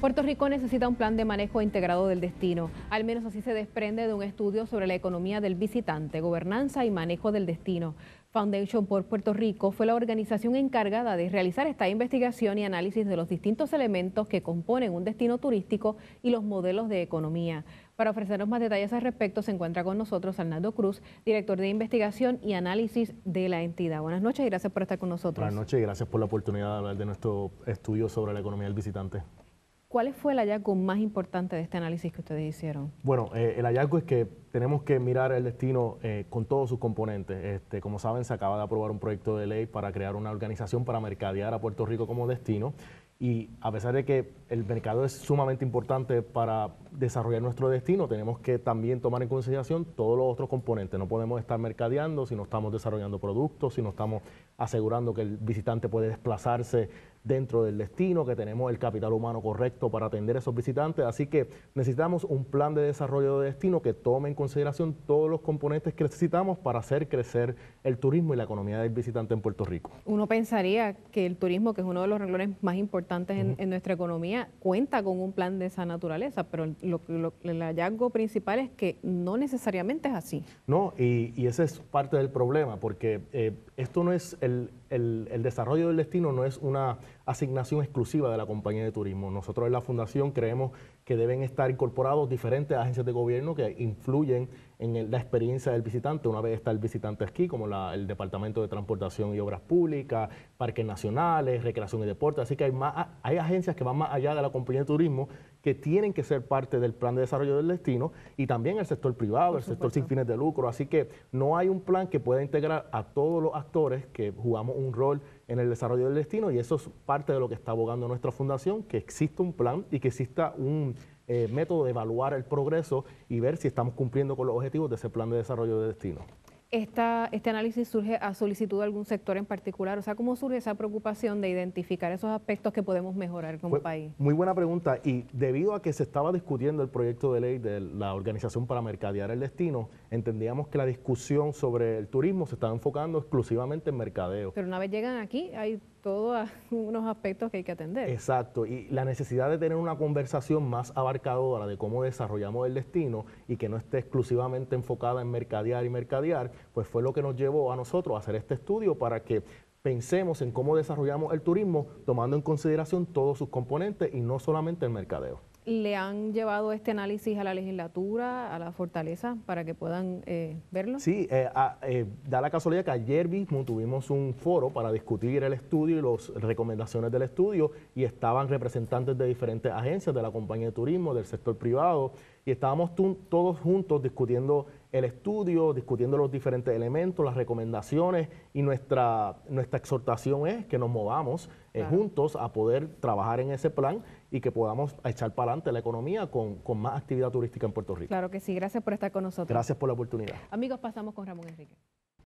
Puerto Rico necesita un plan de manejo integrado del destino. Al menos así se desprende de un estudio sobre la economía del visitante, gobernanza y manejo del destino. Foundation por Puerto Rico fue la organización encargada de realizar esta investigación y análisis de los distintos elementos que componen un destino turístico y los modelos de economía. Para ofrecernos más detalles al respecto se encuentra con nosotros Arnaldo Cruz, director de investigación y análisis de la entidad. Buenas noches y gracias por estar con nosotros. Buenas noches y gracias por la oportunidad de hablar de nuestro estudio sobre la economía del visitante. ¿Cuál fue el hallazgo más importante de este análisis que ustedes hicieron? Bueno, eh, el hallazgo es que tenemos que mirar el destino eh, con todos sus componentes. Este, como saben, se acaba de aprobar un proyecto de ley para crear una organización para mercadear a Puerto Rico como destino y a pesar de que el mercado es sumamente importante para desarrollar nuestro destino, tenemos que también tomar en consideración todos los otros componentes. No podemos estar mercadeando si no estamos desarrollando productos, si no estamos asegurando que el visitante puede desplazarse dentro del destino, que tenemos el capital humano correcto para atender a esos visitantes. Así que necesitamos un plan de desarrollo de destino que tome en consideración todos los componentes que necesitamos para hacer crecer el turismo y la economía del visitante en Puerto Rico. Uno pensaría que el turismo, que es uno de los renglones más importantes, en, nuestra economía, cuenta con un plan de esa naturaleza, pero lo, lo, el hallazgo principal es que no necesariamente es así. No, y, y ese es parte del problema, porque eh, esto no es el, el, el, desarrollo del destino, no es una asignación exclusiva de la compañía de turismo. Nosotros en la Fundación creemos que deben estar incorporados diferentes agencias de gobierno que influyen en la experiencia del visitante, una vez está el visitante aquí, como el Departamento de Transportación y Obras Públicas, Parques Nacionales, Recreación y Deporte. Así que hay, más, hay agencias que van más allá de la compañía de turismo que tienen que ser parte del plan de desarrollo del destino y también el sector privado, el sector sin fines de lucro. Así que no hay un plan que pueda integrar a todos los actores que jugamos un rol en el desarrollo del destino y eso es parte de lo que está abogando nuestra fundación, que exista un plan y que exista un eh, método de evaluar el progreso y ver si estamos cumpliendo con los objetivos de ese plan de desarrollo de destino este análisis surge a solicitud de algún sector en particular. O sea, ¿cómo surge esa preocupación de identificar esos aspectos que podemos mejorar como país? Muy buena pregunta. Y debido a que se estaba discutiendo el proyecto de ley de la Organización para Mercadear el Destino, entendíamos que la discusión sobre el turismo se estaba enfocando exclusivamente en mercadeo. Pero una vez llegan aquí, hay todos unos aspectos que hay que atender. Exacto, y la necesidad de tener una conversación más abarcadora de cómo desarrollamos el destino y que no esté exclusivamente enfocada en mercadear y mercadear, pues fue lo que nos llevó a nosotros a hacer este estudio para que pensemos en cómo desarrollamos el turismo tomando en consideración todos sus componentes y no solamente el mercadeo. ¿Le han llevado este análisis a la legislatura, a la fortaleza, para que puedan eh, verlo? Sí, eh, eh, da la casualidad que ayer mismo tuvimos un foro para discutir el estudio y las recomendaciones del estudio y estaban representantes de diferentes agencias, de la compañía de turismo, del sector privado, y estábamos todos juntos discutiendo el estudio, discutiendo los diferentes elementos, las recomendaciones y nuestra, nuestra exhortación es que nos movamos eh, juntos a poder trabajar en ese plan y que podamos echar para adelante la economía con, con, más actividad turística en Puerto Rico. Claro que sí, gracias por estar con nosotros. Gracias por la oportunidad. Amigos, pasamos con Ramón Enrique.